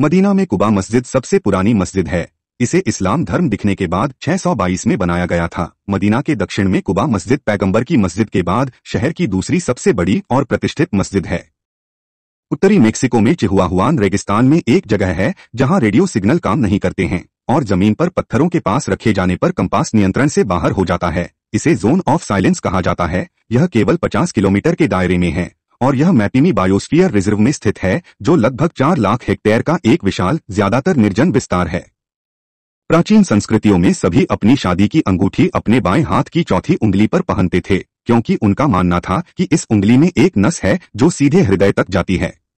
Medina में कुबा मस्जिद सबसे पुरानी मस्जिद है इसे इस्लाम धर्म दिखने के बाद 622 में बनाया गया था मदीना के दक्षिण में कुबा मस्जिद पैगंबर की मस्जिद के बाद शहर की दूसरी सबसे बड़ी और प्रतिष्ठित मस्जिद है उत्तरी मेक्सिको में चिहुआहुआन रेगिस्तान में एक जगह है जहां रेडियो सिग्नल काम नहीं करते हैं और जमीन पर पत्थरों के पास रखे जाने पर कंपास नियंत्रण से बाहर हो जाता है इसे जोन ऑफ साइलेंस कहा जाता है यह केवल पचास किलोमीटर के दायरे में है और यह मैपिनी बायोस्फीयर रिजर्व में स्थित है जो लगभग चार लाख हेक्टेयर का एक विशाल ज्यादातर निर्जन विस्तार है प्राचीन संस्कृतियों में सभी अपनी शादी की अंगूठी अपने बाएं हाथ की चौथी उंगली पर पहनते थे क्योंकि उनका मानना था कि इस उंगली में एक नस है जो सीधे हृदय तक जाती है